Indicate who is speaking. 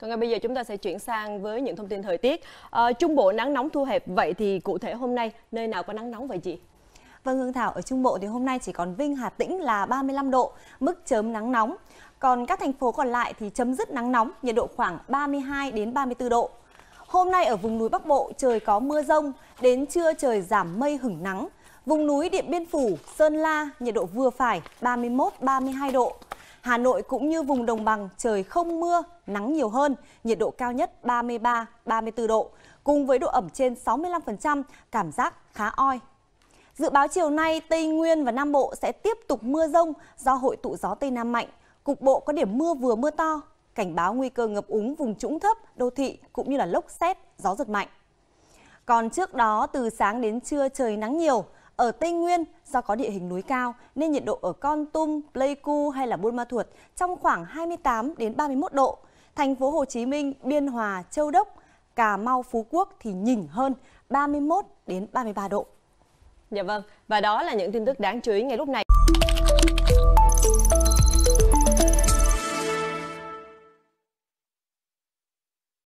Speaker 1: Còn ngay bây giờ chúng ta sẽ chuyển sang với những thông tin thời tiết. À, Trung Bộ nắng nóng thu hẹp, vậy
Speaker 2: thì cụ thể hôm nay nơi nào có nắng nóng vậy chị? Vâng Hương Thảo, ở Trung Bộ thì hôm nay chỉ còn Vinh, Hà Tĩnh là 35 độ, mức chớm nắng nóng. Còn các thành phố còn lại thì chấm dứt nắng nóng, nhiệt độ khoảng 32 đến 34 độ. Hôm nay ở vùng núi Bắc Bộ trời có mưa rông, đến trưa trời giảm mây hửng nắng. Vùng núi Điện Biên Phủ, Sơn La nhiệt độ vừa phải 31-32 độ. Hà Nội cũng như vùng đồng bằng trời không mưa, nắng nhiều hơn, nhiệt độ cao nhất 33, 34 độ, cùng với độ ẩm trên 65%, cảm giác khá oi. Dự báo chiều nay, Tây Nguyên và Nam Bộ sẽ tiếp tục mưa rông do hội tụ gió Tây Nam mạnh. Cục bộ có điểm mưa vừa mưa to, cảnh báo nguy cơ ngập úng vùng trũng thấp, đô thị cũng như là lốc xét, gió giật mạnh. Còn trước đó, từ sáng đến trưa trời nắng nhiều, ở Tây Nguyên, do có địa hình núi cao nên nhiệt độ ở Con Tum, Pleiku hay là Buôn Ma Thuột trong khoảng 28 đến 31 độ. Thành phố Hồ Chí Minh, Biên Hòa, Châu Đốc, Cà Mau, Phú Quốc thì nhỉnh hơn 31 đến 33 độ. Dạ vâng, và đó là những tin tức đáng chú ý ngay lúc này.